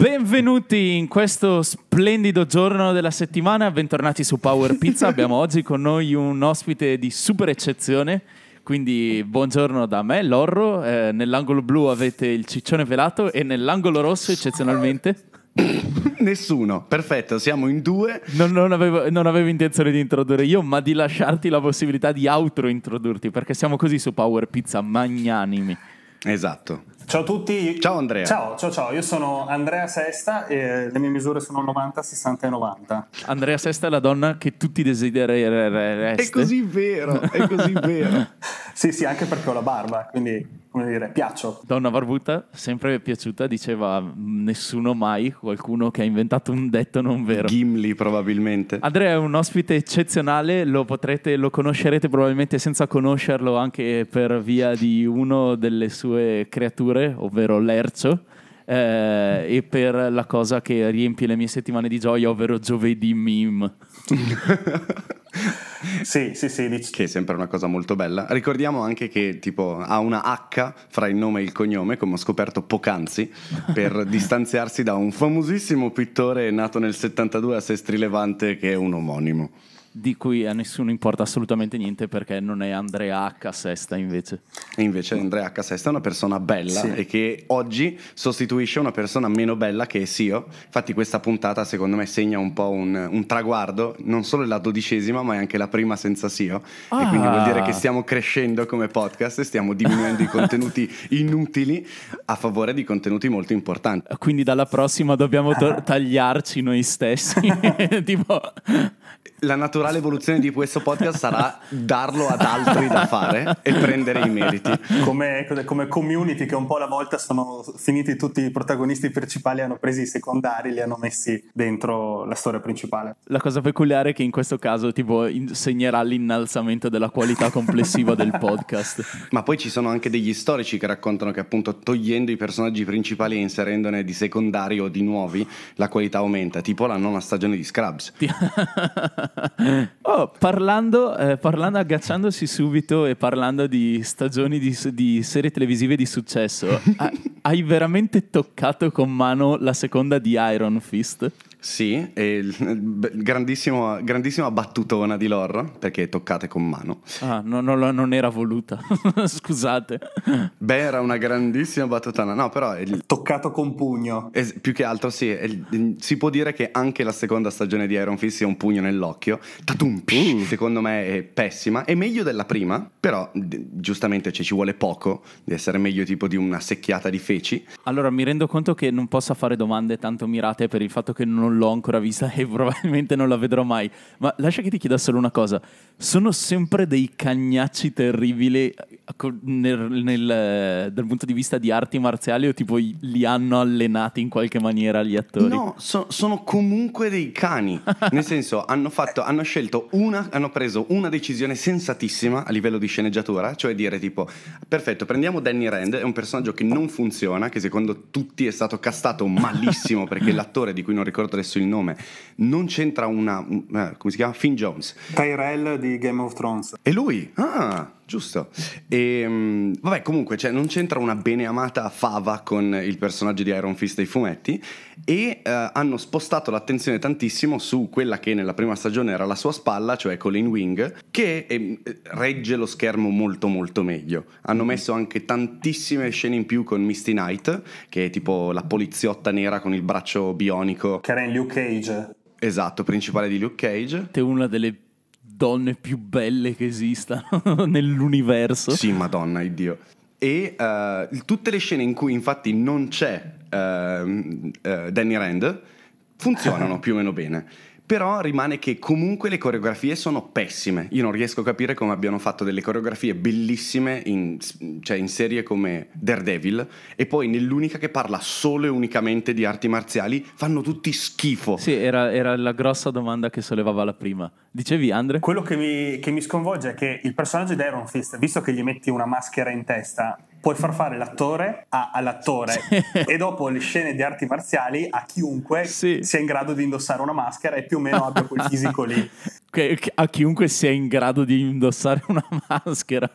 Benvenuti in questo splendido giorno della settimana, bentornati su Power Pizza. Abbiamo oggi con noi un ospite di super eccezione. Quindi buongiorno da me, Lorro. Eh, nell'angolo blu avete il ciccione velato e nell'angolo rosso eccezionalmente. Nessuno, perfetto, siamo in due. Non, non, avevo, non, avevo, intenzione di introdurre io, ma di lasciarti la possibilità di outro introdurti, perché siamo così su Power Pizza, magnanimi. Esatto. Ciao a tutti. Ciao Andrea. Ciao, ciao, ciao. Io sono Andrea Sesta e le mie misure sono 90, 60 e 90. Andrea Sesta è la donna che tutti desiderereste. È così vero, è così vero. sì, sì, anche perché ho la barba, quindi come dire, piaccio. Donna Barbuta, sempre piaciuta, diceva nessuno mai, qualcuno che ha inventato un detto non vero. Gimli probabilmente. Andrea è un ospite eccezionale, lo, potrete, lo conoscerete probabilmente senza conoscerlo anche per via di uno delle sue creature, ovvero l'ercio eh, e per la cosa che riempie le mie settimane di gioia, ovvero giovedì meme. sì, sì, sì. Dic- che è sempre una cosa molto bella. Ricordiamo anche che tipo ha una H fra il nome e il cognome, come ho scoperto poc'anzi, per distanziarsi da un famosissimo pittore nato nel 72 a Sestri Levante che è un omonimo di cui a nessuno importa assolutamente niente perché non è Andrea H. Sesta invece. E invece Andrea H. Sesta è una persona bella sì. e che oggi sostituisce una persona meno bella che è Sio. Infatti questa puntata secondo me segna un po' un, un traguardo, non solo la dodicesima ma è anche la prima senza Sio. Ah. E quindi vuol dire che stiamo crescendo come podcast e stiamo diminuendo i contenuti inutili a favore di contenuti molto importanti. Quindi dalla prossima dobbiamo to- tagliarci noi stessi. tipo... La natura naturale evoluzione di questo podcast sarà darlo ad altri da fare e prendere i meriti. Come, come community che un po' alla volta sono finiti tutti i protagonisti principali, hanno preso i secondari, li hanno messi dentro la storia principale. La cosa peculiare è che in questo caso tipo segnerà l'innalzamento della qualità complessiva del podcast. Ma poi ci sono anche degli storici che raccontano che appunto togliendo i personaggi principali e inserendone di secondari o di nuovi, la qualità aumenta, tipo la nona stagione di Scrubs. Eh. Oh, parlando, eh, parlando, agganciandosi subito e parlando di stagioni di, di serie televisive di successo, ha, hai veramente toccato con mano la seconda di Iron Fist? Sì, e grandissima, grandissima battutona di lore perché toccate con mano. Ah, no, no, non era voluta, scusate. Beh, era una grandissima battutona, no, però... Il... Toccato con pugno. Es- più che altro sì, il, si può dire che anche la seconda stagione di Iron Fist sia un pugno nell'occhio. Tatum! mm. secondo me è pessima. È meglio della prima, però giustamente cioè, ci vuole poco di essere meglio tipo di una secchiata di feci. Allora mi rendo conto che non possa fare domande tanto mirate per il fatto che non l'ho ancora vista e probabilmente non la vedrò mai. Ma lascia che ti chieda solo una cosa. Sono sempre dei cagnacci terribili eh, nel, nel, eh, dal punto di vista di arti marziali o tipo li hanno allenati in qualche maniera gli attori? No, so, sono comunque dei cani. Nel senso, hanno, fatto, hanno scelto una, hanno preso una decisione sensatissima a livello di sceneggiatura, cioè dire tipo, perfetto, prendiamo Danny Rand, è un personaggio che non funziona, che secondo tutti è stato castato malissimo perché l'attore di cui non ricordo adesso il nome non c'entra una, eh, come si chiama? Finn Jones. Tyrell di Game of Thrones. E lui? Ah! Giusto. E, ehm, vabbè, comunque, cioè, non c'entra una beneamata fava con il personaggio di Iron Fist dei fumetti e uh, hanno spostato l'attenzione tantissimo su quella che nella prima stagione era la sua spalla, cioè Colin Wing, che eh, regge lo schermo molto molto meglio. Hanno messo anche tantissime scene in più con Misty Knight, che è tipo la poliziotta nera con il braccio bionico. Che era in Luke Cage. Esatto, principale di Luke Cage. È una delle donne più belle che esistano nell'universo. Sì, madonna, iddio. E uh, tutte le scene in cui infatti non c'è uh, uh, Danny Rand funzionano più o meno bene. Però rimane che comunque le coreografie sono pessime. Io non riesco a capire come abbiano fatto delle coreografie bellissime in, cioè in serie come Daredevil e poi nell'unica che parla solo e unicamente di arti marziali fanno tutti schifo. Sì, era, era la grossa domanda che sollevava la prima. Dicevi Andre? Quello che mi, che mi sconvolge è che il personaggio di Iron Fist, visto che gli metti una maschera in testa, puoi far fare l'attore a, all'attore e dopo le scene di arti marziali a chiunque sì. sia in grado di indossare una maschera e più o meno abbia quel fisico lì. A chiunque sia in grado di indossare una maschera.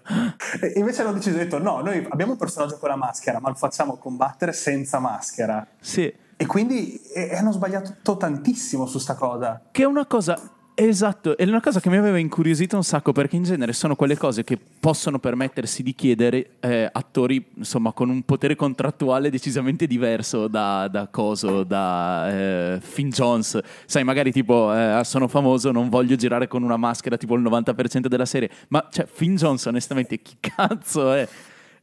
E invece hanno deciso, detto no, noi abbiamo un personaggio con la maschera, ma lo facciamo combattere senza maschera. Sì. E quindi e hanno sbagliato tantissimo su sta cosa. Che è una cosa Esatto, è una cosa che mi aveva incuriosito un sacco perché in genere sono quelle cose che possono permettersi di chiedere eh, attori insomma con un potere contrattuale decisamente diverso da, da Coso, da eh, Finn Jones. Sai, magari tipo eh, sono famoso, non voglio girare con una maschera tipo il 90% della serie, ma cioè Finn Jones onestamente chi cazzo è?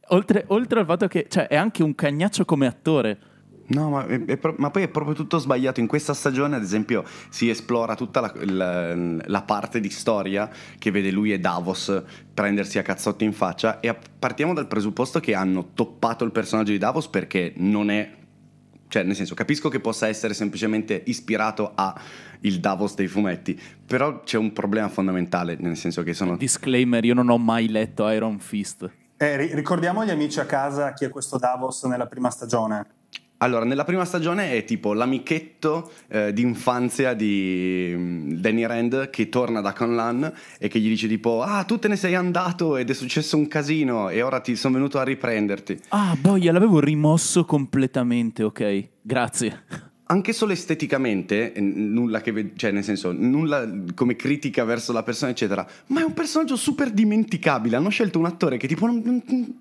Oltre, oltre al fatto che cioè, è anche un cagnaccio come attore No, ma, è, pro- ma, poi è proprio tutto sbagliato. In questa stagione, ad esempio, si esplora tutta la, la, la, parte di storia che vede lui e Davos prendersi a cazzotti in faccia. E partiamo dal presupposto che hanno toppato il personaggio di Davos perché non è. Cioè, nel senso, capisco che possa essere semplicemente ispirato a il Davos dei fumetti, però c'è un problema fondamentale, nel senso che sono... Disclaimer, io non ho mai letto Iron Fist. Eh, ricordiamo agli amici a casa chi è questo Davos nella prima stagione. Allora, nella prima stagione è tipo l'amichetto eh, d'infanzia di mm, Danny Rand che torna da Conlan e che gli dice tipo Ah, tu te ne sei andato ed è successo un casino e ora ti sono venuto a riprenderti. Ah, boia, l'avevo rimosso completamente, ok. Grazie anche solo esteticamente, nulla che, cioè nel senso, nulla come critica verso la persona, eccetera, ma è un personaggio super dimenticabile. Hanno scelto un attore che tipo,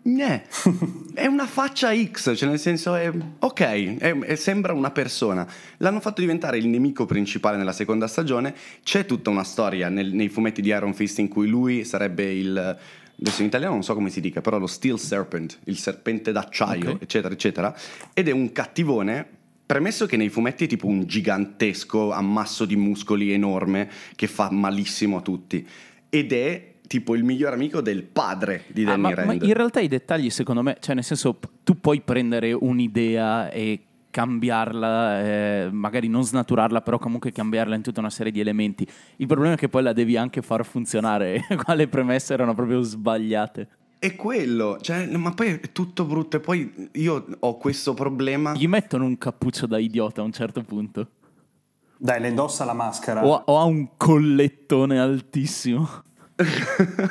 ne, è una faccia X, cioè nel senso, è ok, è, è, sembra una persona. L'hanno fatto diventare il nemico principale nella seconda stagione. C'è tutta una storia nel, nei fumetti di Iron Fist in cui lui sarebbe il adesso in italiano non so come si dica, però lo Steel Serpent, il serpente d'acciaio, okay. eccetera, eccetera, ed è un cattivone Premesso che nei fumetti è tipo un gigantesco ammasso di muscoli enorme che fa malissimo a tutti ed è tipo il miglior amico del padre di Danny ah, ma, ma, in realtà i dettagli secondo me, cioè nel senso tu puoi prendere un'idea e cambiarla, eh, magari non snaturarla, però comunque cambiarla in tutta una serie di elementi. Il problema è che poi la devi anche far funzionare, qua le premesse erano proprio sbagliate. È quello, cioè, ma poi è tutto brutto e poi io ho questo problema. Gli mettono un cappuccio da idiota a un certo punto. Dai, le indossa la maschera. O, o ha un collettone altissimo.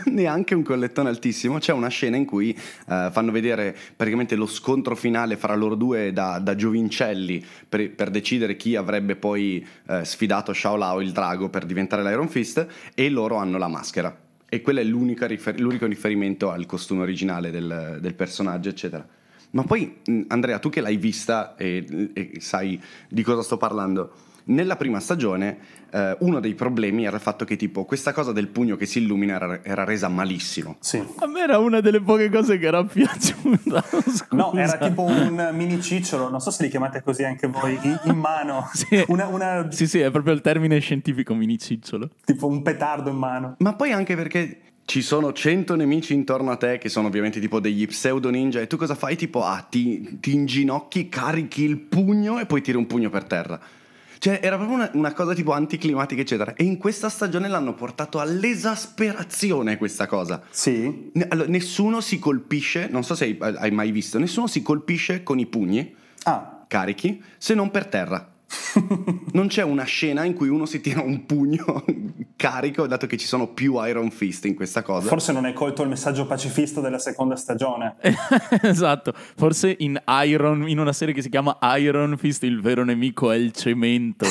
neanche un collettone altissimo. C'è una scena in cui eh, fanno vedere praticamente lo scontro finale fra loro due da, da giovincelli per, per, decidere chi avrebbe poi eh, sfidato Shao Lao, il drago, per diventare l'Iron Fist. E loro hanno la maschera. E quello è l'unico, rifer- l'unico riferimento al costume originale del, del personaggio, eccetera. Ma poi, Andrea, tu che l'hai vista e, e sai di cosa sto parlando, nella prima stagione eh, uno dei problemi era il fatto che tipo questa cosa del pugno che si illumina era, era resa malissimo. Sì. A me era una delle poche cose che era piaciuta. Scusa. No, era tipo un mini cicciolo, non so se li chiamate così anche voi, in, in mano. sì. Una, una... sì, sì, è proprio il termine scientifico mini cicciolo. Tipo un petardo in mano. Ma poi anche perché ci sono cento nemici intorno a te che sono ovviamente tipo degli pseudo ninja e tu cosa fai? Tipo, ah, ti, ti inginocchi, carichi il pugno e poi tiri un pugno per terra. Cioè, era proprio una, una, cosa tipo anticlimatica, eccetera. E in questa stagione l'hanno portato all'esasperazione questa cosa. Sì. Ne, allora, nessuno si colpisce, non so se hai, hai mai visto, nessuno si colpisce con i pugni. Ah. Carichi, se non per terra. non c'è una scena in cui uno si tira un pugno carico, dato che ci sono più Iron Fist in questa cosa. Forse non hai colto il messaggio pacifista della seconda stagione. esatto, forse in Iron, in una serie che si chiama Iron Fist, il vero nemico è il cemento.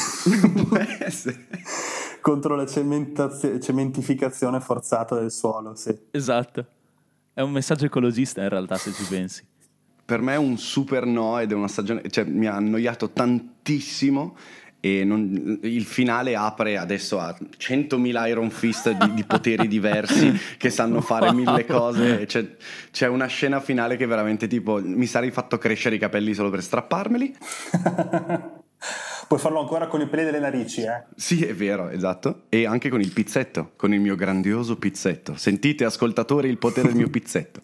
Contro la cementazio- cementificazione forzata del suolo, sì. Esatto. È un messaggio ecologista in realtà, se ci pensi per me è un super no ed è una stagione, cioè mi ha annoiato tantissimo e non, il finale apre adesso a 100.000 Iron Fist di, di poteri diversi che sanno fare mille cose. C'è, c'è, una scena finale che veramente tipo mi sarei fatto crescere i capelli solo per strapparmeli. Puoi farlo ancora con i peli delle narici, eh? Sì, è vero, esatto. E anche con il pizzetto, con il mio grandioso pizzetto. Sentite, ascoltatori, il potere del mio pizzetto.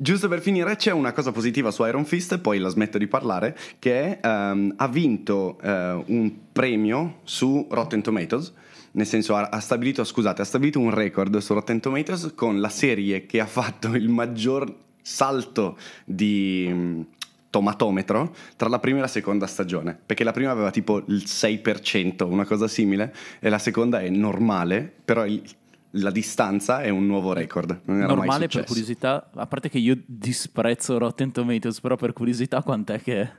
Giusto per finire, c'è una cosa positiva su Iron Fist, poi la smetto di parlare, che um, ha vinto uh, un premio su Rotten Tomatoes, nel senso ha, ha, stabilito, scusate, ha stabilito un record su Rotten Tomatoes con la serie che ha fatto il maggior salto di um, tomatometro tra la prima e la seconda stagione, perché la prima aveva tipo il 6%, una cosa simile, e la seconda è normale, però il la distanza è un nuovo record. Non era Normale per curiosità, a parte che io disprezzo Rotten Tomatoes, però per curiosità quant'è che è?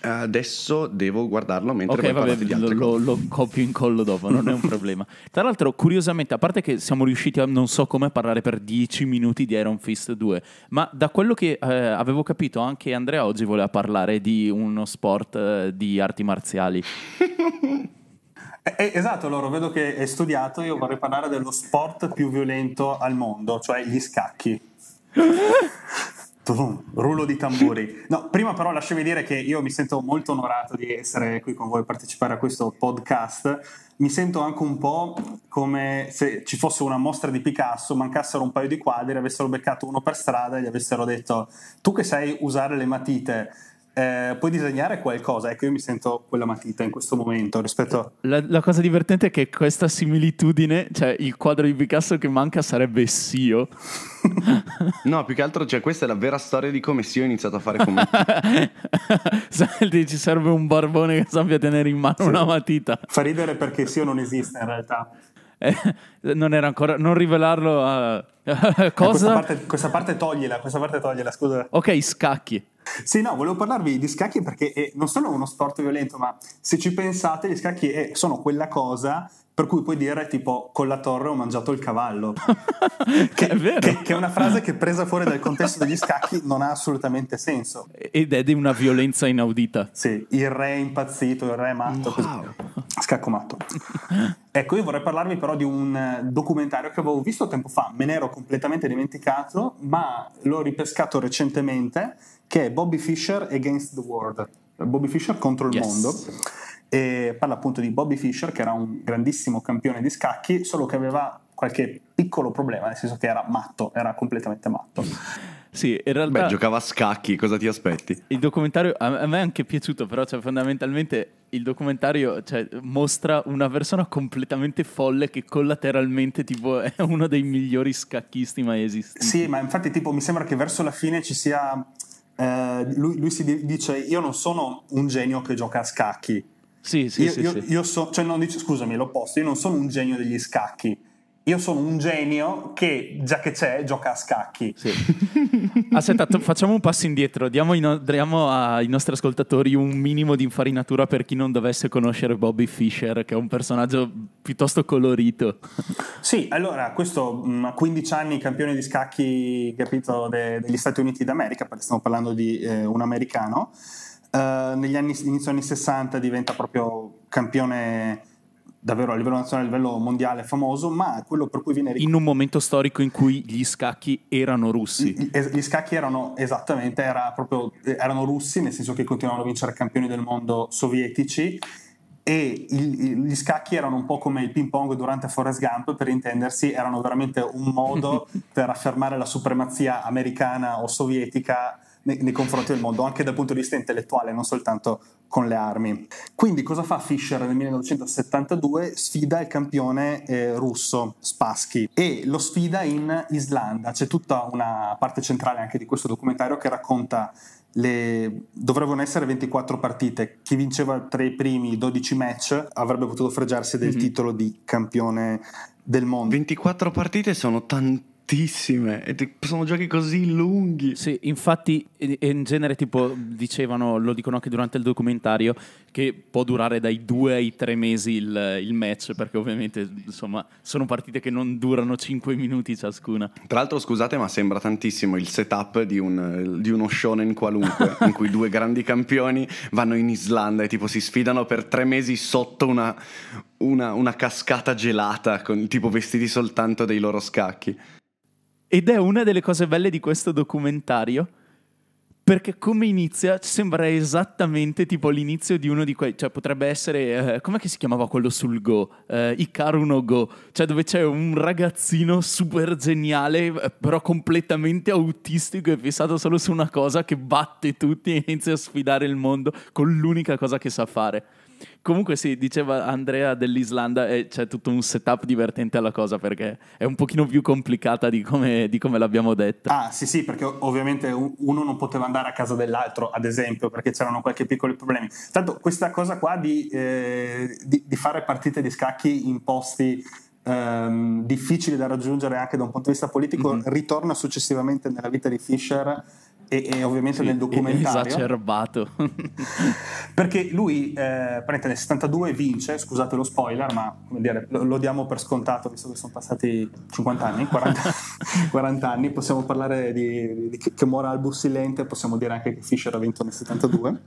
Adesso devo guardarlo mentre okay, vabbè, di altre lo, lo, lo copio in collo dopo, non è un problema. Tra l'altro, curiosamente, a parte che siamo riusciti a non so come parlare per 10 minuti di Iron Fist 2, ma da quello che eh, avevo capito anche Andrea oggi voleva parlare di uno sport eh, di arti marziali. Eh, eh, esatto, loro vedo che hai studiato, io vorrei parlare dello sport più violento al mondo, cioè gli scacchi. Rullo di tamburi. No, prima però lasciami dire che io mi sento molto onorato di essere qui con voi e partecipare a questo podcast. Mi sento anche un po' come se ci fosse una mostra di Picasso, mancassero un paio di quadri, avessero beccato uno per strada e gli avessero detto tu che sai usare le matite eh, puoi disegnare qualcosa. Ecco, io mi sento quella matita in questo momento rispetto La, la cosa divertente è che questa similitudine, cioè il quadro di Picasso che manca sarebbe Sio. no, più che altro, cioè, questa è la vera storia di come Sio ha iniziato a fare commedia. Senti, ci serve un barbone che sappia tenere in mano sì. una matita. Fa ridere perché Sio non esiste in realtà. Eh, non era ancora, non rivelarlo a... cosa? Eh, questa, parte, questa parte togliela, questa parte togliela, scusa. Ok, scacchi. Sì, no, volevo parlarvi di scacchi perché è eh, non solo uno sport violento, ma se ci pensate, gli scacchi eh, sono quella cosa per cui puoi dire tipo con la torre ho mangiato il cavallo. che, è vero. Che, che, è una frase che presa fuori dal contesto degli scacchi non ha assolutamente senso. Ed è di una violenza inaudita. Sì, il re è impazzito, il re è matto. Wow. Scacco matto. Ecco, io vorrei parlarvi però di un documentario che avevo visto tempo fa, me ne ero completamente dimenticato, ma l'ho ripescato recentemente, che è Bobby Fischer Against the World. Bobby Fischer contro il yes. mondo e parla appunto di Bobby Fischer che era un grandissimo campione di scacchi, solo che aveva qualche piccolo problema, nel senso che era matto, era completamente matto. Sì, in realtà... Beh, giocava a scacchi, cosa ti aspetti? Il documentario a me è anche piaciuto, però cioè, fondamentalmente il documentario cioè, mostra una persona completamente folle che collateralmente tipo, è uno dei migliori scacchisti mai esistiti. Sì, ma infatti tipo, mi sembra che verso la fine ci sia... Eh, lui, lui si dice, io non sono un genio che gioca a scacchi, sì, sì, io, sì, io, sì. Io so, cioè non, scusami, l'opposto, io non sono un genio degli scacchi. Io sono un genio che, già che c'è, gioca a scacchi. Sì. Aspetta, facciamo un passo indietro. Diamo, in, diamo, ai nostri ascoltatori un minimo di infarinatura per chi non dovesse conoscere Bobby Fischer, che è un personaggio piuttosto colorito. Sì, allora, questo mm, a 15 anni campione di scacchi, capito, de, degli Stati Uniti d'America, perché stiamo parlando di eh, un americano. Eh, negli anni, inizio anni 60 diventa proprio campione davvero a livello nazionale, a livello mondiale famoso, ma quello per cui viene ricordato... In un momento storico in cui gli scacchi erano russi. Gli, scacchi erano, esattamente, era proprio, erano russi, nel senso che continuavano a vincere campioni del mondo sovietici, e il, gli scacchi erano un po' come il ping pong durante Forrest Gump, per intendersi, erano veramente un modo per affermare la supremazia americana o sovietica nei, nei confronti del mondo, anche dal punto di vista intellettuale, non soltanto con le armi. Quindi cosa fa Fischer nel 1972? Sfida il campione eh, russo Spassky e lo sfida in Islanda. C'è tutta una parte centrale anche di questo documentario che racconta le... dovrebbero essere 24 partite. Chi vinceva tra i primi 12 match avrebbe potuto fregiarsi del mm-hmm. titolo di campione del mondo. 24 partite sono tantissime tantissime. sono giochi così lunghi. Sì, infatti, in genere, tipo, dicevano, lo dicono anche durante il documentario, che può durare dai due ai tre mesi il, il match, perché ovviamente, insomma, sono partite che non durano cinque minuti ciascuna. Tra l'altro, scusate, ma sembra tantissimo il setup di, un, di uno shonen qualunque, in cui due grandi campioni vanno in Islanda e tipo si sfidano per tre mesi sotto una, una, una cascata gelata, con tipo vestiti soltanto dei loro scacchi. Ed è una delle cose belle di questo documentario, perché come inizia sembra esattamente tipo l'inizio di uno di quei, cioè potrebbe essere, eh, com'è che si chiamava quello sul Go? Eh, Ikaru no Go, cioè dove c'è un ragazzino super geniale, eh, però completamente autistico e fissato solo su una cosa che batte tutti e inizia a sfidare il mondo con l'unica cosa che sa fare. Comunque sì, diceva Andrea dell'Islanda e c'è tutto un setup divertente alla cosa perché è un pochino più complicata di come, di come l'abbiamo detta. Ah sì sì, perché ovviamente uno non poteva andare a casa dell'altro, ad esempio, perché c'erano qualche piccoli problemi. Tanto questa cosa qua di, eh, di, di fare partite di scacchi in posti ehm, difficili da raggiungere anche da un punto di vista politico mm-hmm. ritorna successivamente nella vita di Fischer e, e, ovviamente sì, nel documentario esacerbato perché lui eh, nel 72 vince scusate lo spoiler ma dire, lo, lo, diamo per scontato visto che sono passati 50 anni 40, 40 anni possiamo parlare di, di che, che mora al bussilente possiamo dire anche che Fischer ha vinto nel 72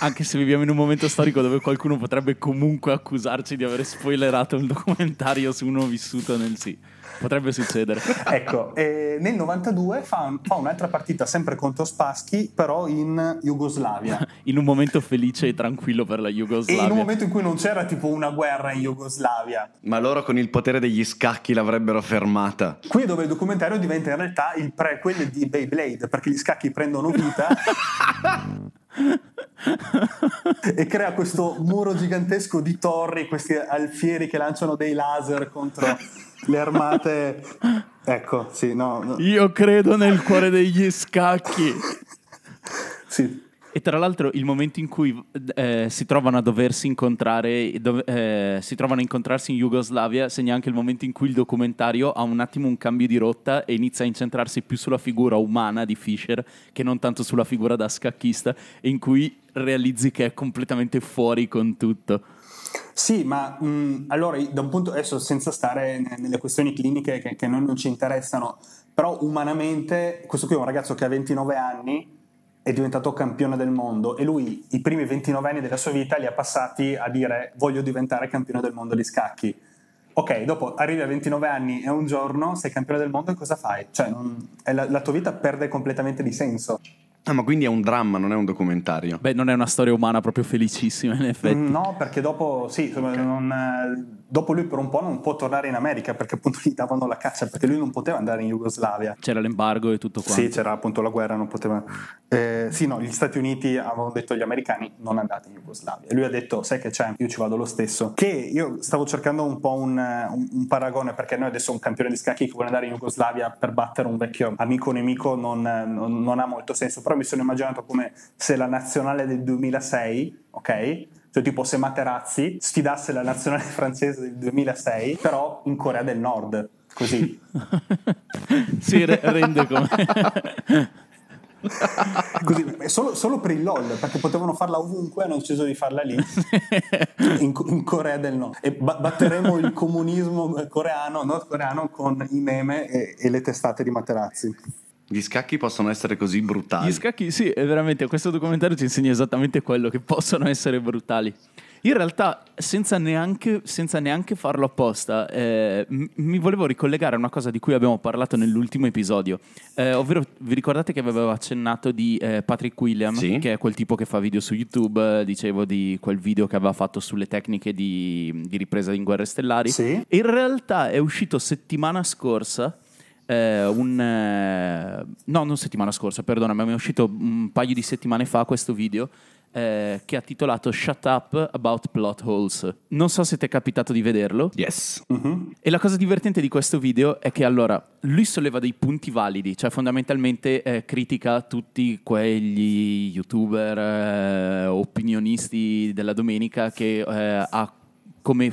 anche se viviamo in un momento storico dove qualcuno potrebbe comunque accusarci di aver spoilerato un documentario su uno vissuto nel sì potrebbe succedere. ecco, eh, nel 92 fa, un, fa, un'altra partita sempre contro Spassky, però in Jugoslavia. in un momento felice e tranquillo per la Jugoslavia. E in un momento in cui non c'era tipo una guerra in Jugoslavia. Ma loro con il potere degli scacchi l'avrebbero fermata. Qui è dove il documentario diventa in realtà il prequel di Beyblade, perché gli scacchi prendono vita. e crea questo muro gigantesco di torri, questi alfieri che lanciano dei laser contro le armate... Ecco, sì, no, no. Io credo nel cuore degli scacchi. sì. E tra l'altro il momento in cui eh, si trovano a doversi incontrare, dov- eh, si trovano a incontrarsi in Jugoslavia, segna anche il momento in cui il documentario ha un attimo un cambio di rotta e inizia a incentrarsi più sulla figura umana di Fischer che non tanto sulla figura da scacchista, in cui realizzi che è completamente fuori con tutto. Sì, ma mh, allora da un punto adesso senza stare nelle questioni cliniche che, che noi non ci interessano, però umanamente questo qui è un ragazzo che ha 29 anni, è diventato campione del mondo e lui i primi 29 anni della sua vita li ha passati a dire voglio diventare campione del mondo di scacchi. Ok, dopo arrivi a 29 anni e un giorno sei campione del mondo e cosa fai? Cioè, non, la, la tua vita perde completamente di senso. Ah, ma quindi è un dramma, non è un documentario. Beh, non è una storia umana proprio felicissima, in effetti. Mm, no, perché dopo, sì, insomma, okay. non, eh, dopo lui per un po' non può tornare in America perché appunto gli davano la caccia perché lui non poteva andare in Jugoslavia c'era l'embargo e tutto quanto sì c'era appunto la guerra non poteva eh, sì no gli Stati Uniti avevano detto agli americani non andate in Jugoslavia e lui ha detto sai che c'è io ci vado lo stesso che io stavo cercando un po' un, un, un paragone perché noi adesso un campione di scacchi che vuole andare in Jugoslavia per battere un vecchio amico nemico non, non, non ha molto senso però mi sono immaginato come se la nazionale del 2006 ok cioè tipo se Materazzi sfidasse la nazionale francese del 2006, però in Corea del Nord, così. si re- rende come... Così, solo, solo, per il LOL, perché potevano farla ovunque, hanno deciso di farla lì, in, in Corea del Nord. E ba- batteremo il comunismo coreano, nordcoreano, con i meme e, e le testate di Materazzi. Gli scacchi possono essere così brutali. Gli scacchi, sì, è veramente. Questo documentario ci insegna esattamente quello: che possono essere brutali. In realtà, senza neanche, senza neanche farlo apposta, eh, mi volevo ricollegare a una cosa di cui abbiamo parlato nell'ultimo episodio. Eh, ovvero, vi ricordate che avevo accennato di eh, Patrick William, sì. che è quel tipo che fa video su YouTube, eh, dicevo di quel video che aveva fatto sulle tecniche di, di ripresa in Guerre Stellari. Sì. In realtà è uscito settimana scorsa eh, un... Eh, no, non settimana scorsa, perdona, ma mi è uscito un paio di settimane fa questo video eh, che ha titolato Shut Up About Plot Holes. Non so se ti è capitato di vederlo. Yes. Uh-huh. E la cosa divertente di questo video è che allora lui solleva dei punti validi, cioè fondamentalmente eh, critica tutti quegli youtuber eh, opinionisti della domenica che eh, ha come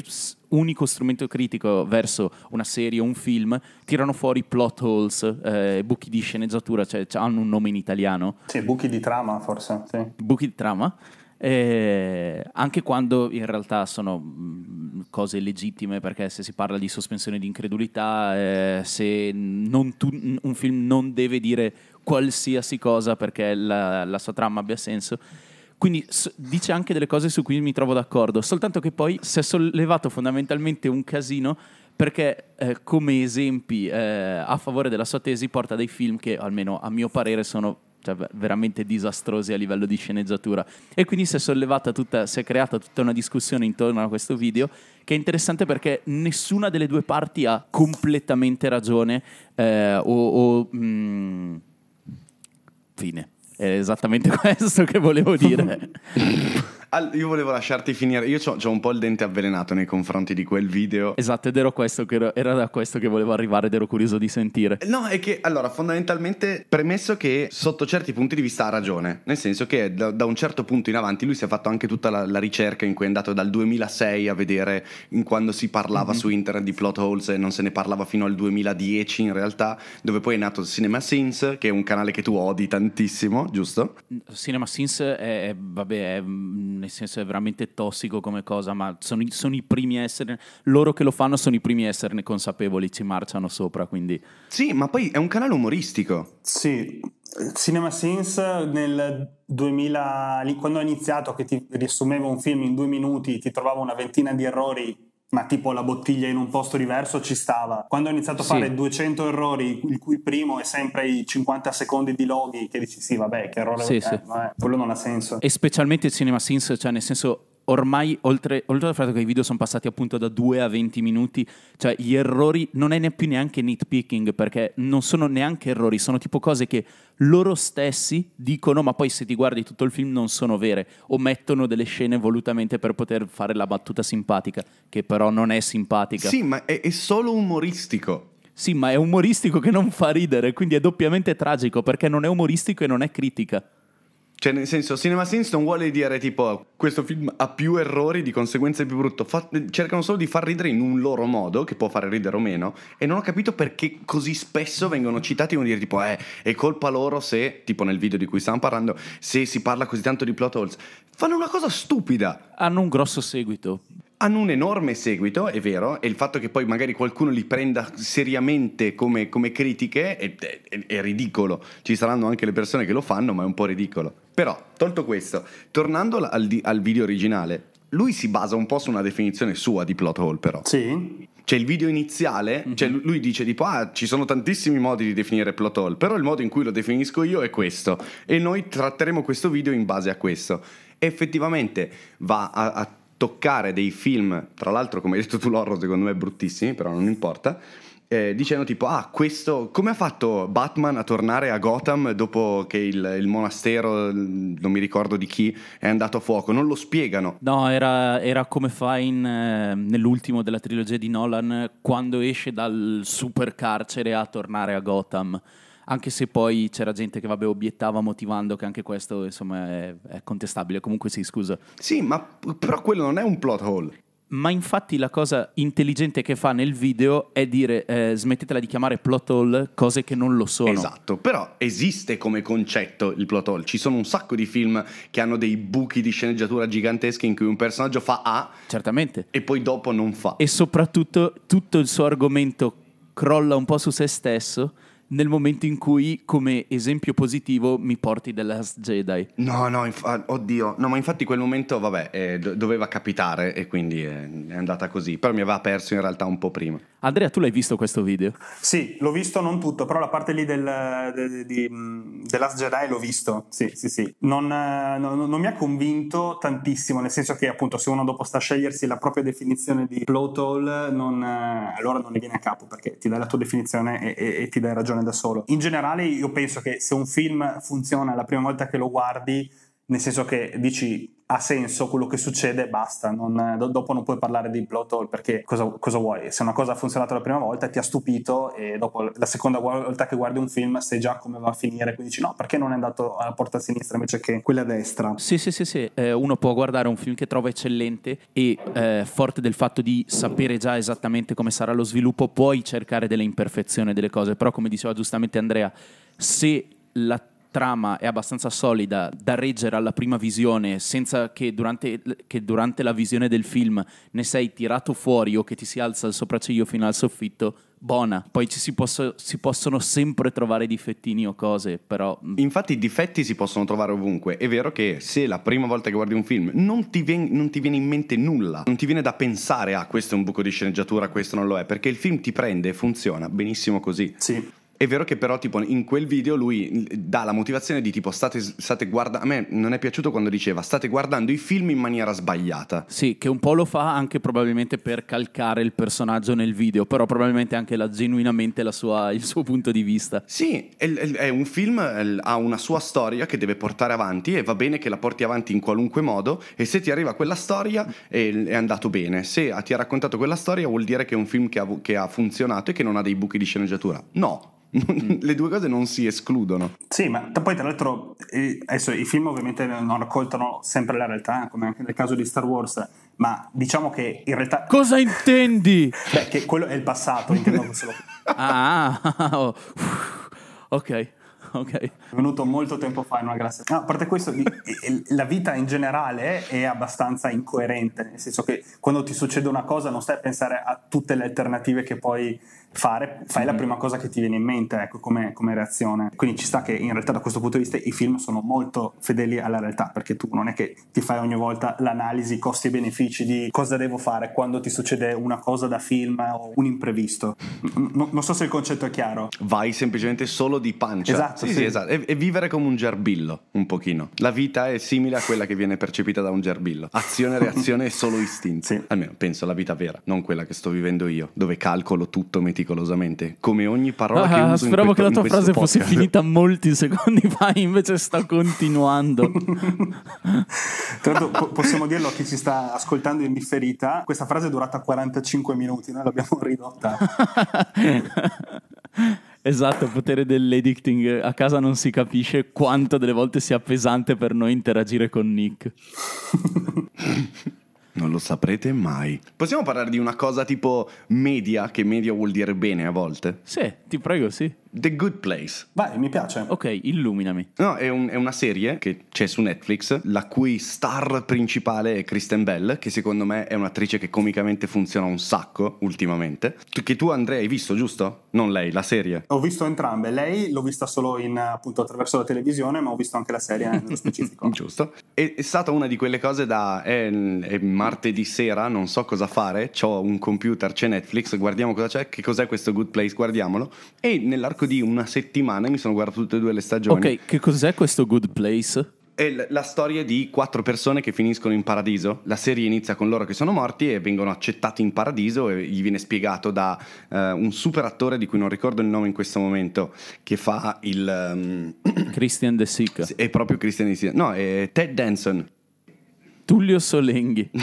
unico strumento critico verso una serie o un film, tirano fuori plot holes, eh, buchi di sceneggiatura, cioè, cioè hanno un nome in italiano. Sì, buchi di trama forse. Sì. Buchi di trama. Eh, anche quando in realtà sono mm, cose legittime, perché se si parla di sospensione di incredulità, eh, se tu, un film non deve dire qualsiasi cosa perché la, la sua trama abbia senso, quindi dice anche delle cose su cui mi trovo d'accordo, soltanto che poi si è sollevato fondamentalmente un casino perché eh, come esempi eh, a favore della sua tesi porta dei film che almeno a mio parere sono cioè, veramente disastrosi a livello di sceneggiatura e quindi si è sollevata tutta, si è creata tutta una discussione intorno a questo video che è interessante perché nessuna delle due parti ha completamente ragione eh, o, o mh, mm, fine. È esattamente questo che volevo dire. All- io volevo lasciarti finire. Io ho un po' il dente avvelenato nei confronti di quel video. Esatto, ed ero questo che ero, era da questo che volevo arrivare ed ero curioso di sentire. Eh, no, è che allora, fondamentalmente, premesso che sotto certi punti di vista ha ragione, nel senso che da, da un certo punto in avanti lui si è fatto anche tutta la, la ricerca in cui è andato dal 2006 a vedere in quando si parlava mm-hmm. su internet di plot holes e non se ne parlava fino al 2010 in realtà, dove poi è nato Cinema Sins, che è un canale che tu odi tantissimo, giusto? Cinema Sins è, vabbè, è mm, nel senso è veramente tossico come cosa, ma sono, sono, i primi a essere, loro che lo fanno sono i primi a esserne consapevoli, ci marciano sopra, quindi... Sì, ma poi è un canale umoristico. Sì, Cinema Sense nel 2000, quando ho iniziato che ti riassumevo un film in due minuti, ti trovavo una ventina di errori ma tipo la bottiglia in un posto diverso ci stava. Quando ho iniziato a fare 200 errori, il cui primo è sempre i 50 secondi di loghi, che dici sì, vabbè, che errore sì, è, sì. Eh, quello non ha senso. E specialmente il Cinema Sins, cioè nel senso ormai, oltre, oltre al fatto che i video sono passati appunto da 2 a 20 minuti, cioè gli errori non è ne più neanche nitpicking, perché non sono neanche errori, sono tipo cose che loro stessi dicono, ma poi se ti guardi tutto il film non sono vere, o mettono delle scene volutamente per poter fare la battuta simpatica, che però non è simpatica. Sì, ma è, è solo umoristico. Sì, ma è umoristico che non fa ridere, quindi è doppiamente tragico perché non è umoristico e non è critica. Cioè, nel senso, Cinema non vuole dire tipo questo film ha più errori, di conseguenza è più brutto. Fa- cercano solo di far ridere in un loro modo, che può fare ridere o meno. E non ho capito perché così spesso vengono citati e come dire tipo, eh, è colpa loro se, tipo nel video di cui stiamo parlando, se si parla così tanto di plot holes. Fanno una cosa stupida. Hanno un grosso seguito hanno un enorme seguito, è vero, e il fatto che poi magari qualcuno li prenda seriamente come, come critiche è, è, è, ridicolo. Ci saranno anche le persone che lo fanno, ma è un po' ridicolo. Però, tolto questo, tornando al, al video originale, lui si basa un po' su una definizione sua di plot hole, però. Sì. Cioè, il video iniziale, mm-hmm. cioè lui dice tipo, ah, ci sono tantissimi modi di definire plot hole, però il modo in cui lo definisco io è questo. E noi tratteremo questo video in base a questo effettivamente va a, a, toccare dei film, tra l'altro come hai detto tu l'horror secondo me è bruttissimi, però non importa, eh, dicendo tipo, ah, questo, come ha fatto Batman a tornare a Gotham dopo che il, il, monastero, non mi ricordo di chi, è andato a fuoco? Non lo spiegano. No, era, era come fa in, eh, nell'ultimo della trilogia di Nolan, quando esce dal super carcere a tornare a Gotham anche se poi c'era gente che vabbè, obiettava motivando che anche questo insomma, è, è contestabile. Comunque sì, scusa. Sì, ma però quello non è un plot hole. Ma infatti la cosa intelligente che fa nel video è dire eh, smettetela di chiamare plot hole cose che non lo sono. Esatto, però esiste come concetto il plot hole. Ci sono un sacco di film che hanno dei buchi di sceneggiatura giganteschi in cui un personaggio fa A Certamente. e poi dopo non fa. E soprattutto tutto il suo argomento crolla un po' su se stesso nel momento in cui, come esempio positivo, mi porti The Last Jedi. No, no, inf- oddio. No, ma infatti quel momento, vabbè, eh, do- doveva capitare e quindi è, eh, è andata così. Però mi aveva perso in realtà un po' prima. Andrea, tu l'hai visto questo video? Sì, l'ho visto, non tutto, però la parte lì del, de, de, mm, The Last Jedi l'ho visto. Sì, sì, sì. Non, eh, non, non mi ha convinto tantissimo, nel senso che appunto se uno dopo sta a scegliersi la propria definizione di plot hole, non, eh, allora non ne viene a capo perché ti dai la tua definizione e, e, e ti dai ragione funzione da solo. In generale io penso che se un film funziona la prima volta che lo guardi, nel senso che dici ha senso quello che succede, basta, non, dopo non puoi parlare di plot hole perché cosa, cosa, vuoi? Se una cosa ha funzionato la prima volta ti ha stupito e dopo la seconda volta che guardi un film sai già come va a finire, quindi dici no, perché non è andato alla porta sinistra invece che quella destra? Sì, sì, sì, sì. Eh, uno può guardare un film che trova eccellente e eh, forte del fatto di sapere già esattamente come sarà lo sviluppo, puoi cercare delle imperfezioni, delle cose, però come diceva giustamente Andrea, se l'attività trama è abbastanza solida da reggere alla prima visione senza che durante, che durante la visione del film ne sei tirato fuori o che ti si alza il sopracciglio fino al soffitto, buona. Poi ci si, posso, si, possono sempre trovare difettini o cose, però... Mm. Infatti i difetti si possono trovare ovunque. È vero che se la prima volta che guardi un film non ti, ven- non ti viene in mente nulla, non ti viene da pensare, ah, questo è un buco di sceneggiatura, questo non lo è, perché il film ti prende e funziona benissimo così. Sì. È vero che però tipo in quel video lui mm, dà la motivazione di tipo state, state guardando... A me non è piaciuto quando diceva state guardando i film in maniera sbagliata. Sì, che un po' lo fa anche probabilmente per calcare il personaggio nel video, però probabilmente anche la, genuinamente la sua, il suo punto di vista. Sì, è, è un film, è, ha una sua storia che deve portare avanti e va bene che la porti avanti in qualunque modo e se ti arriva quella storia è, è andato bene. Se ti ha raccontato quella storia vuol dire che è un film che ha, che ha funzionato e che non ha dei buchi di sceneggiatura. No. Mm. le due cose non si escludono. Sì, ma poi tra l'altro adesso i film ovviamente non raccoltano sempre la realtà, come anche nel caso di Star Wars, ma diciamo che in realtà... Cosa intendi? Beh, che quello è il passato, intendo solo... ah, oh. ok. Ok. È venuto molto tempo fa in una classe. No, a parte questo, la vita in generale è abbastanza incoerente, nel senso che quando ti succede una cosa non stai a pensare a tutte le alternative che poi fare, fai mm la mhm. prima cosa che ti viene in mente, ecco, come, come, reazione. Quindi ci sta che in realtà da questo punto di vista i film sono molto fedeli alla realtà, perché tu non è che ti fai ogni volta l'analisi costi e benefici di cosa devo fare quando ti succede una cosa da film o un imprevisto. N- non so se il concetto è chiaro. Vai semplicemente solo di pancia. Esatto, sì, sì. Sì, esatto. E-, e vivere come un gerbillo, un pochino. La vita è simile a quella che viene percepita da un gerbillo. Azione, reazione e solo istinto. Almeno penso alla vita vera, non quella che sto vivendo io, dove calcolo tutto, metto meticolosamente, come ogni parola ah, che uso Speravo questo, che la tua frase podcast. fosse finita molti secondi fa, invece sto continuando. Tanto po- possiamo dirlo a chi ci sta ascoltando in differita, questa frase è durata 45 minuti, noi l'abbiamo ridotta. Esatto, potere dell'editing. A casa non si capisce quanto delle volte sia pesante per noi interagire con Nick. Non lo saprete mai. Possiamo parlare di una cosa tipo media, che media vuol dire bene a volte? Sì, ti prego, sì. The Good Place. Vai, mi piace. Ok, illuminami. No, è, un, è, una serie che c'è su Netflix, la cui star principale è Kristen Bell, che secondo me è un'attrice che comicamente funziona un sacco ultimamente. Che tu, Andrea, hai visto, giusto? Non lei, la serie. Ho visto entrambe. Lei l'ho vista solo in, appunto, attraverso la televisione, ma ho visto anche la serie nello specifico. giusto. È, è, stata una di quelle cose da... È, è martedì sera, non so cosa fare, ho un computer, c'è Netflix, guardiamo cosa c'è, che cos'è questo Good Place, guardiamolo. E nell'arco di una settimana e mi sono guardato tutte e due le stagioni. Ok, che cos'è questo Good Place? È l- la storia di quattro persone che finiscono in paradiso. La serie inizia con loro che sono morti e vengono accettati in paradiso e gli viene spiegato da uh, un super attore di cui non ricordo il nome in questo momento, che fa il... Um... Christian De Sica. È proprio Christian De Sica. No, è Ted Danson. Tullio Solenghi.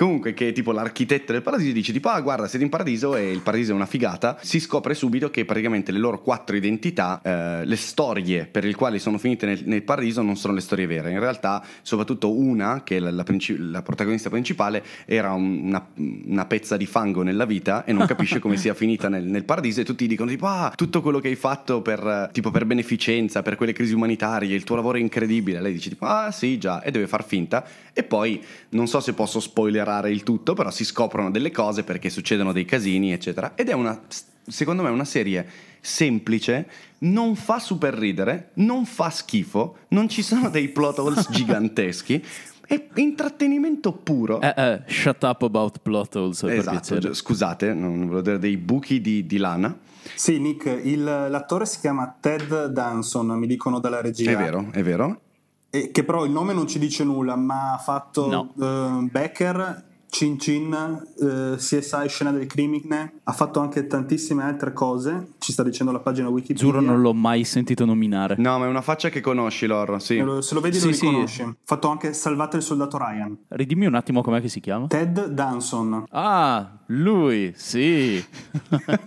Comunque, che tipo l'architetto del paradiso dice tipo, ah guarda, siete in paradiso e il paradiso è una figata, si scopre subito che praticamente le loro quattro identità, eh, le storie per le quali sono finite nel, nel, paradiso non sono le storie vere, in realtà soprattutto una, che è la, la, princip- la protagonista principale, era un, una, una, pezza di fango nella vita e non capisce come sia finita nel, nel, paradiso e tutti dicono tipo, ah, tutto quello che hai fatto per, tipo, per beneficenza, per quelle crisi umanitarie, il tuo lavoro è incredibile, lei dice tipo, ah sì già, e deve far finta e poi non so se posso spoilerare narrare il tutto, però si scoprono delle cose perché succedono dei casini, eccetera. Ed è una, secondo me, una serie semplice, non fa super ridere, non fa schifo, non ci sono dei plot holes giganteschi, è intrattenimento puro. Eh, eh, shut up about plot holes. Esatto, scusate, non volevo dire dei buchi di, di lana. Sì, Nick, il, l'attore si chiama Ted Danson, mi dicono dalla regia. È vero, è vero. E che però il nome non ci dice nulla, ma ha fatto no. eh, Becker, Cin Cin, eh, CSI Scena del Crimine, ha fatto anche tantissime altre cose, ci sta dicendo la pagina Wikipedia. Giuro non l'ho mai sentito nominare. No, ma è una faccia che conosci, Lor, sì. Se lo vedi sì, lo riconosci. Ha fatto anche Salvate il soldato Ryan. Ridimmi un attimo com'è che si chiama? Ted Danson. Ah, lui, sì.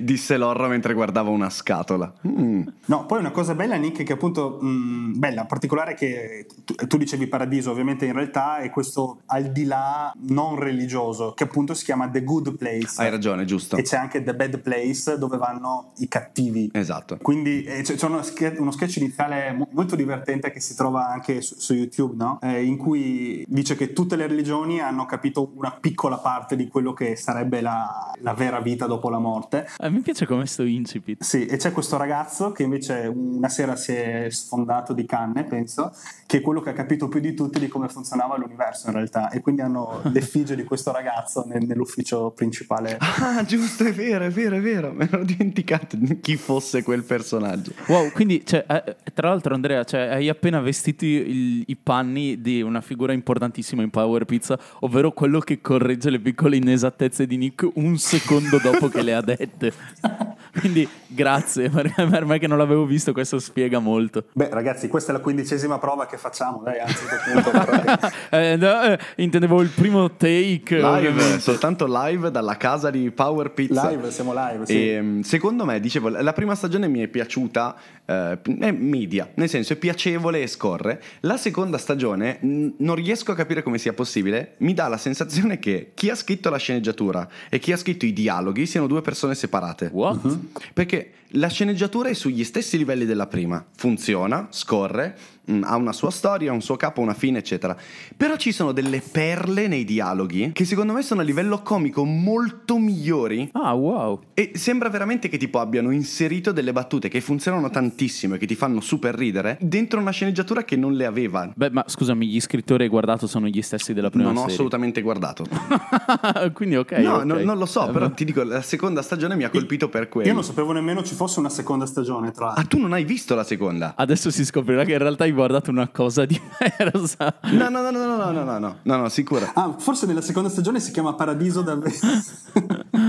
Disse Lorra mentre guardava una scatola. Mm. No, poi una cosa bella, Nick, che appunto, mh, mm, bella, particolare che tu, tu, dicevi paradiso, ovviamente in realtà è questo al di là non religioso, che appunto si chiama The Good Place. Hai ah, hai ragione, giusto. E c'è anche The Bad Place dove vanno i cattivi. Esatto. Quindi eh, c'è, c'è uno, sketch, uno, sketch iniziale molto divertente che si trova anche su, su YouTube, no? eh, in cui dice che tutte le religioni hanno capito una piccola parte di quello che sarebbe la, la vera vita dopo la morte. Eh, mi piace come sto incipit. Sì, e c'è questo ragazzo che invece una sera si è sfondato di canne, penso, che è quello che ha capito più di tutti di come funzionava l'universo in realtà. E quindi hanno l'effigie di questo ragazzo nell'ufficio principale Ah, giusto, è vero, è vero, è vero. Me l'ho dimenticato chi fosse quel personaggio. Wow, quindi, cioè, eh, tra l'altro, Andrea, cioè, hai appena vestito il, i panni di una figura importantissima in Power Pizza, ovvero quello che corregge le piccole inesattezze di Nick un secondo dopo che le ha dette. Quindi grazie, per me che non l'avevo visto, questo spiega molto. Beh, ragazzi, questa è la quindicesima prova che facciamo, dai, anzi, eh, no, eh, intendevo il primo take. Live, soltanto live dalla casa casa di Power Pizza. Live, siamo live, sì. E, ehm, secondo me, dicevo, la prima stagione mi è piaciuta eh, è media, nel senso è piacevole e scorre. La seconda stagione n- non riesco a capire come sia possibile, mi dà la sensazione che chi ha scritto la sceneggiatura e chi ha scritto i dialoghi siano due persone separate. What? Uh-huh. Perché la sceneggiatura è sugli stessi livelli della prima, funziona, scorre, mh, mm, ha una sua storia, un suo capo, una fine, eccetera. Però ci sono delle perle nei dialoghi che secondo me sono a livello comico molto migliori. Ah, wow. E sembra veramente che tipo abbiano inserito delle battute che funzionano tantissimo divertentissime, che ti fanno super ridere, dentro una sceneggiatura che non le aveva. Beh, ma scusami, gli scrittori hai guardato sono gli stessi della prima non serie? Non ho assolutamente guardato. Quindi ok. No, okay. No, non lo so, però eh, ti dico, la seconda stagione mi ha colpito per quello. Io non sapevo nemmeno ci fosse una seconda stagione, tra l'altro. Ah, tu non hai visto la seconda? Adesso si scoprirà che in realtà hai guardato una cosa diversa. No, no, no, no, no, no, no, no, no, no, sicuro. Ah, forse nella seconda stagione si chiama Paradiso davvero.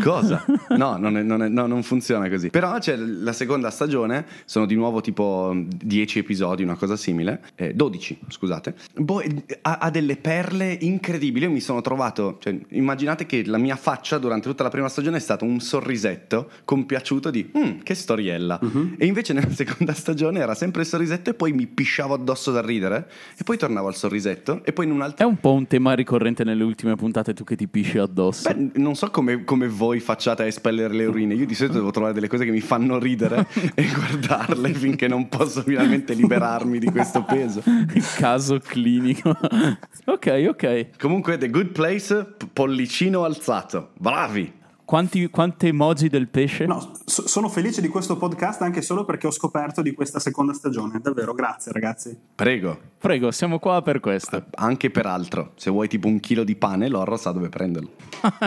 Cosa? No, non, è, non, è, no, non funziona così. Però c'è cioè, la seconda stagione, sono di nuovo nuovo tipo 10 mm, episodi, una cosa simile, eh, 12 scusate, boh, ha, ha, delle perle incredibili, io mi sono trovato, cioè, immaginate che la mia faccia durante tutta la prima stagione è stato un sorrisetto compiaciuto di mm, che storiella, uh-huh. e invece nella seconda stagione era sempre il sorrisetto e poi mi pisciavo addosso dal ridere e poi tornavo al sorrisetto e poi in un'altra... È un po' un tema ricorrente nelle ultime puntate tu che ti pisci addosso. Beh, non so come, come voi facciate a espellere le urine, io di solito devo trovare delle cose che mi fanno ridere e guardarle finché non posso finalmente liberarmi di questo peso. Il caso clinico. ok, ok. Comunque, The Good Place, pollicino alzato. Bravi! Quanti, quante emoji del pesce? No, so, sono felice di questo podcast anche solo perché ho scoperto di questa seconda stagione. Davvero, grazie ragazzi. Prego. Prego, siamo qua per questo. Eh, anche per altro. Se vuoi tipo un chilo di pane, Lorro sa dove prenderlo.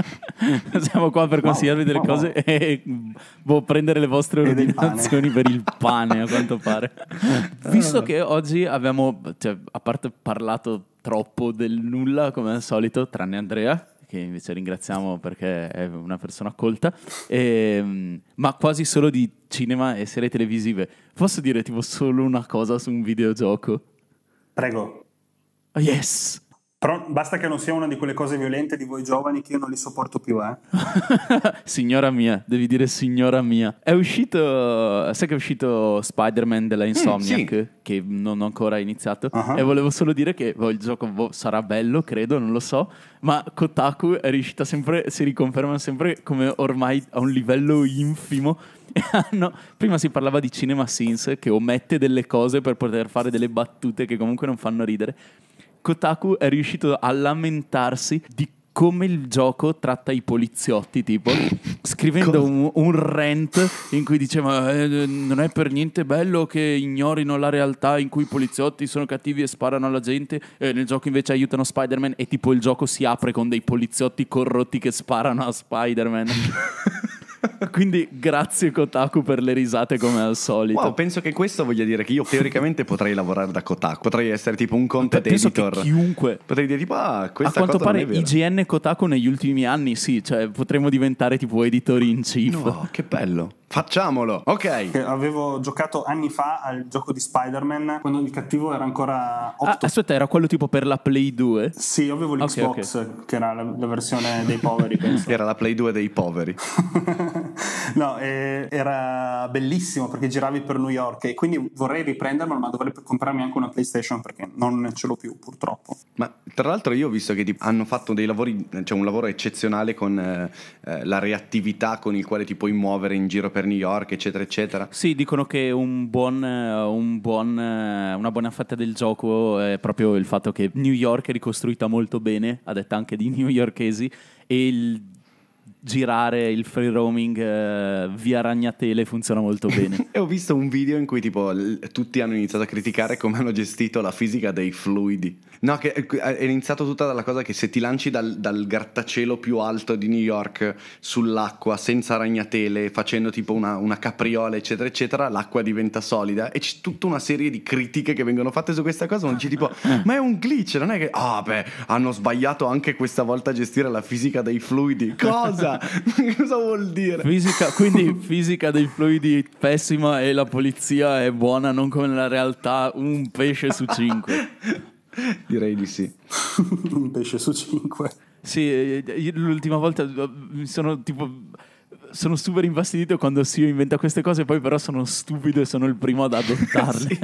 siamo qua per consigliarvi wow, delle wow, cose wow. e boh, prendere le vostre e ordinazioni per il pane, a quanto pare. Visto che oggi abbiamo, cioè, a parte parlato troppo del nulla, come al solito, tranne Andrea che invece ringraziamo perché è una persona colta, e, ehm, ma quasi solo di cinema e serie televisive. Posso dire tipo solo una cosa su un videogioco? Prego. Oh, yes! Però basta che non sia una di quelle cose violente di voi giovani che io non li sopporto più, eh. signora mia, devi dire signora mia. È uscito, sai che è uscito Spider-Man della mm, Insomniac, mm, sì. che non ho ancora iniziato, uh-huh. e volevo solo dire che oh, il gioco boh, sarà bello, credo, non lo so, ma Kotaku è riuscita sempre, si riconferma sempre come ormai a un livello infimo. Ah, no, prima si parlava di CinemaSins che omette delle cose per poter fare delle battute che comunque non fanno ridere. Kotaku è riuscito a lamentarsi di come il gioco tratta i poliziotti, tipo, scrivendo un, un, rant in cui diceva eh, eh, non è per niente bello che ignorino la realtà in cui i poliziotti sono cattivi e sparano alla gente, E eh, nel gioco invece aiutano Spider-Man e tipo il gioco si apre con dei poliziotti corrotti che sparano a Spider-Man. Quindi grazie Kotaku per le risate come al solito. Wow, penso che questo voglia dire che io teoricamente potrei lavorare da Kotaku, potrei essere tipo un content penso editor. chiunque. Potrei dire tipo ah, questa A quanto pare IGN e Kotaku negli ultimi anni sì, cioè potremmo diventare tipo editori in chief. No, che bello. Facciamolo, ok. Avevo giocato anni fa al gioco di Spider-Man quando il cattivo era ancora. Octo- ah, aspetta, era quello tipo per la Play 2? Sì, avevo l'Xbox, okay, okay. che era la, la, versione dei poveri, penso. Era la Play 2 dei poveri. no, eh, era bellissimo perché giravi per New York e quindi vorrei riprendermelo, ma dovrei comprarmi anche una PlayStation perché non ce l'ho più purtroppo. Ma tra l'altro io ho visto che hanno fatto dei lavori, cioè un lavoro eccezionale con eh, eh, la reattività con il quale ti puoi muovere in giro per New York, eccetera, eccetera. Sì, dicono che un buon, eh, un buon, eh, una buona fatta del gioco è proprio il fatto che New York è ricostruita molto bene, a detta anche di newyorkesi, e il girare il free roaming eh, via ragnatele funziona molto bene. e ho visto un video in cui tipo l- tutti hanno iniziato a criticare come hanno gestito la fisica dei fluidi. No, che eh, è iniziato tutta dalla cosa che se ti lanci dal, dal grattacielo più alto di New York sull'acqua senza ragnatele, facendo tipo una, una capriola, eccetera, eccetera, l'acqua diventa solida. E c'è tutta una serie di critiche che vengono fatte su questa cosa. Non c'è tipo, ma è un glitch, non è che, ah, oh, beh, hanno sbagliato anche questa volta a gestire la fisica dei fluidi. Cosa? fisica. Cosa vuol dire? Fisica, quindi fisica dei fluidi pessima e la polizia è buona, non come nella realtà un pesce su cinque. Direi di sì. un pesce su cinque. Sì, eh, eh, l'ultima volta eh, mi sono tipo sono super infastidito quando si inventa queste cose, poi però sono stupido e sono il primo ad adottarle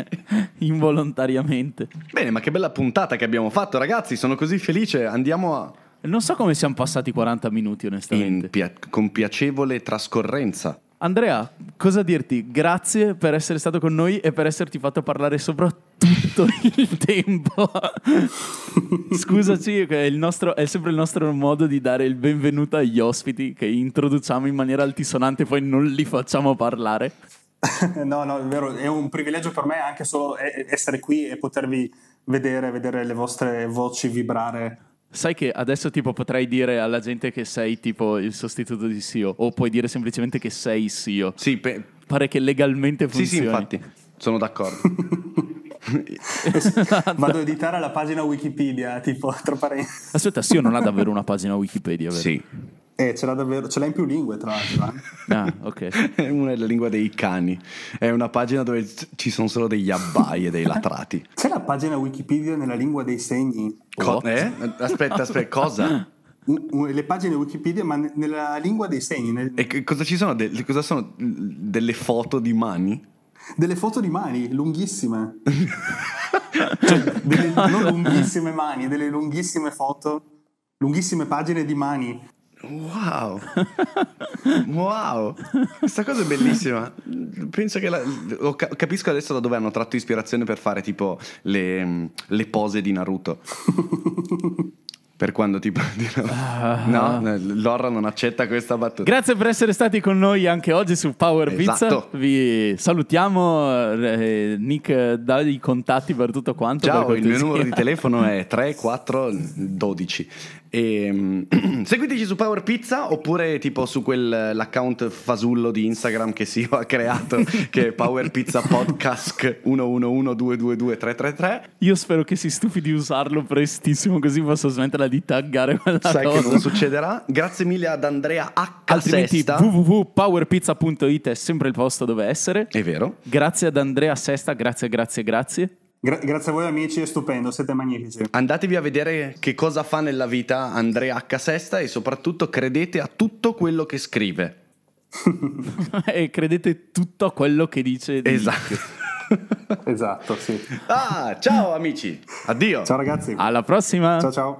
involontariamente. Bene, ma che bella puntata che abbiamo fatto, ragazzi, sono così felice. Andiamo a non so come siamo passati 40 minuti, onestamente. Pia- con piacevole trascorrenza. Andrea, cosa dirti? Grazie per essere stato con noi e per esserti fatto parlare tutto il tempo. Scusaci, è, nostro, è, sempre il nostro modo di dare il benvenuto agli ospiti che introduciamo in maniera altisonante e poi non li facciamo parlare. no, no, è vero, è un privilegio per me anche solo essere qui e potervi vedere, vedere le vostre voci vibrare Sai che adesso tipo potrei dire alla gente che sei tipo il sostituto di CEO o puoi dire semplicemente che sei CEO. Sì, pe- pare che legalmente funzioni. Sì, sì, infatti. Sono d'accordo. Vado a editare la pagina Wikipedia, tipo tra parentesi. Aspetta, sì, non ha davvero una pagina Wikipedia, vero? Sì. Eh, ce l'ha, davvero, ce l'ha in più lingue, tra l'altro. Eh? ah, ok. Una è la lingua dei cani. È una pagina dove ci sono solo degli abbai e dei latrati. C'è la pagina Wikipedia nella lingua dei segni? Co- oh. eh? Aspetta, aspetta, cosa? le pagine Wikipedia, ma nella lingua dei segni. Nel... E cosa ci sono? De- cosa sono delle foto di mani? Delle foto di mani lunghissime. cioè, delle, non lunghissime mani, delle lunghissime foto, lunghissime pagine di mani. Wow, wow, questa cosa è bellissima. Penso che la, capisco adesso da dove hanno tratto ispirazione per fare tipo le, mm, le pose di Naruto. per quando tipo ah. no, eh, Lorra non accetta questa battuta. Grazie per essere stati con noi anche oggi su Power esatto. Vi salutiamo eh, Nick dai i contatti per tutto quanto. Ciao, il mio numero di telefono è 3412 E, ehm, seguiteci su Power Pizza oppure tipo su quell'account fasullo di Instagram che Sio ha creato che è Power Pizza Podcast 1112223333. Io spero che si stufi di usarlo prestissimo così posso smetterla di taggare Sai cosa. che non succederà. Grazie mille ad Andrea H. Altrimenti Sesta. www.powerpizza.it è sempre il posto dove essere. È vero. Grazie ad Andrea Sesta, grazie, grazie, grazie. Gra- grazie a voi amici, è stupendo, siete magnifici. Andatevi a vedere che cosa fa nella vita Andrea H. Sesta e soprattutto credete a tutto quello che scrive. e credete tutto a quello che dice. Esatto. esatto, sì. Ah, ciao amici. Addio. Ciao ragazzi. Alla prossima. Ciao ciao.